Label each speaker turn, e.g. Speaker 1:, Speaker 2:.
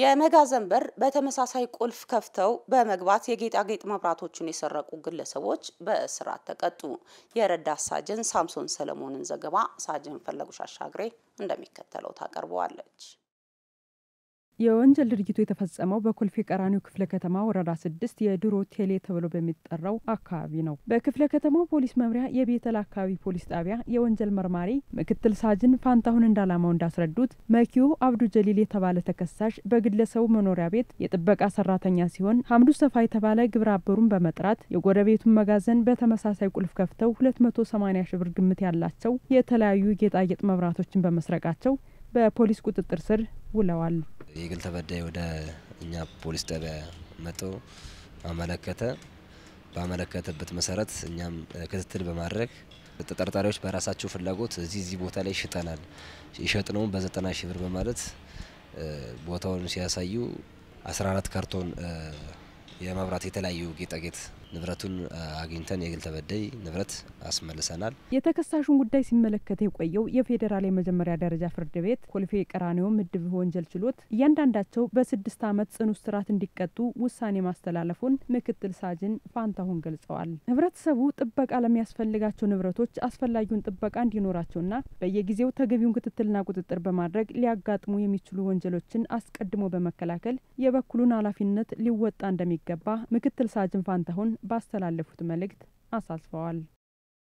Speaker 1: የመጋዘን በር በተመሳሳይ ቁልፍ ከፍተው በመግባት የጌጣጌጥ መብራቶችን የሰረቁ ግለሰቦች በእስራት ተቀጡ። የረዳት ሳጅን ሳምሶን ሰለሞንን ዘገባ ሳጅን ፈለጉ ሻሻግሬ እንደሚከተለው ታቀርበዋለች።
Speaker 2: የወንጀል ድርጊቱ የተፈጸመው በኮልፌ ቀራኒው ክፍለ ከተማ ወረዳ ስድስት የድሮ ቴሌ ተብሎ በሚጠራው አካባቢ ነው። በክፍለ ከተማው ፖሊስ መምሪያ የቤተል አካባቢ ፖሊስ ጣቢያ የወንጀል መርማሪ ምክትል ሳጅን ፋንታሁን እንዳላማው እንዳስረዱት መኪው አብዱ ጀሊል የተባለ ተከሳሽ በግለሰቡ መኖሪያ ቤት የጥበቃ ሰራተኛ ሲሆን ሀምዱ ሰፋ የተባለ ግብረ አበሩን በመጥራት የጎረቤቱን መጋዘን በተመሳሳይ ቁልፍ ከፍተው 280 ሺ ብር ግምት ያላቸው የተለያዩ ጌጣጌጥ መብራቶችን በመስረቃቸው በፖሊስ ቁጥጥር ስር ውለዋል።
Speaker 3: የግል ተበዳይ ወደ እኛ ፖሊስ ጣቢያ መጥቶ አመለከተ። ባመለከተበት መሰረት እኛም ክትትል በማድረግ ተጠርጣሪዎች በራሳቸው ፍላጎት እዚህ እዚህ ቦታ ላይ ይሸጠናል የሸጥነውን በዘጠና ሺህ ብር በማለት ቦታውን ሲያሳዩ 14 ካርቶን የመብራት የተለያዩ ጌጣጌጥ ንብረቱን አግኝተን የግል ተበዳይ ንብረት አስመልሰናል።
Speaker 2: የተከሳሹን ጉዳይ ሲመለከት የቆየው የፌዴራል የመጀመሪያ ደረጃ ፍርድ ቤት ኮልፌ ቀራኒዮ ምድብ ወንጀል ችሎት እያንዳንዳቸው በስድስት ዓመት ጽኑ እስራት እንዲቀጡ ውሳኔ ማስተላለፉን ምክትል ሳጅን ፋንታሁን ገልጸዋል። ህብረተሰቡ ጥበቃ ለሚያስፈልጋቸው ንብረቶች አስፈላጊውን ጥበቃ እንዲኖራቸውና በየጊዜው ተገቢውን ክትትልና ቁጥጥር በማድረግ ሊያጋጥሙ የሚችሉ ወንጀሎችን አስቀድሞ በመከላከል የበኩሉን ኃላፊነት ሊወጣ እንደሚገ እንደሚገባ ምክትል ሳጅን ፋንታሁን ባስተላለፉት መልእክት አሳስበዋል።